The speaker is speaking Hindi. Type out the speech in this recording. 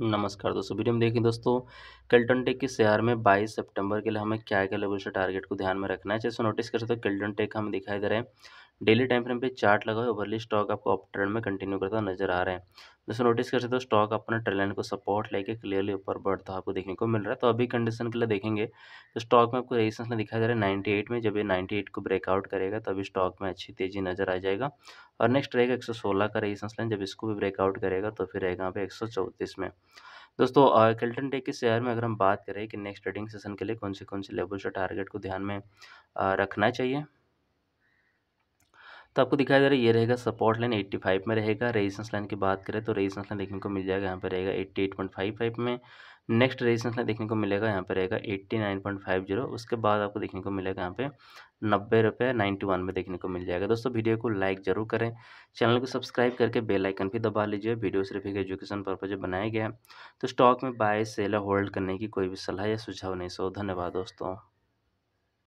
नमस्कार दोस्तों वीडियो में देखिए दोस्तों केल्टन टेक के शेयर में 22 सितंबर के लिए हमें क्या क्या लेवल से टारगेट को ध्यान में रखना है जैसे नोटिस कर सकते हो केल्टन टेक हमें दिखाई दे रहे हैं डेली टाइम फ्रेम पे चार्ट लगा हुआ ओवरली स्टॉक आपको अप ट्रेंड में कंटिन्यू करता नजर आ रहा है जैसे नोटिस कर सकते हो स्टॉक अपना ट्रेलाइन को सपोर्ट लेके क्लियरली ऊपर बढ़ता आपको देखने को मिल रहा है तो अभी कंडीशन के लिए देखेंगे तो स्टॉक में आपको रेजिस्टेंस दिखाया जा रहा है नाइन्टी एट में जब ये नाइन्टी एट को ब्रेकआउट करेगा तभी स्टॉक में अच्छी तेजी नजर आ जाएगा और नेक्स्ट रहेगा एक सौ सोलह का रेजिस्टेंस लाइन जब इसको भी ब्रेकआउट करेगा तो फिर रहेगा यहाँ पे एक सौ में दोस्तों कैल्टन टेक के शेयर में अगर हम बात करें कि नेक्स्ट ट्रेडिंग सेशन के लिए कौन से कौन से लेवल से टारगेट को ध्यान में रखना चाहिए तो आपको दिखाई दे रहा है ये रहेगा सपोर्ट लाइन 85 में रहेगा रेजिस्टेंस लाइन की बात करें तो रेजिस्टेंस लाइन देखने को मिल जाएगा यहाँ पर रहेगा 88.55 में नेक्स्ट रेजिस्टेंस लाइन देखने को मिलेगा यहाँ पर रहेगा 89.50 उसके बाद आपको देखने को मिलेगा यहाँ पे नब्बे रुपये नाइन्टी वन में देखने को मिल जाएगा दोस्तों वीडियो को लाइक जरूर करें चैनल को सब्सक्राइब करके बेल आइकन भी दबा लीजिए वीडियो सिर्फ एक एजुकेशन पर्पज बनाया गया है तो स्टॉक में बाय सेल होल्ड करने की कोई भी सलाह या सुझाव नहीं सो धन्यवाद दोस्तों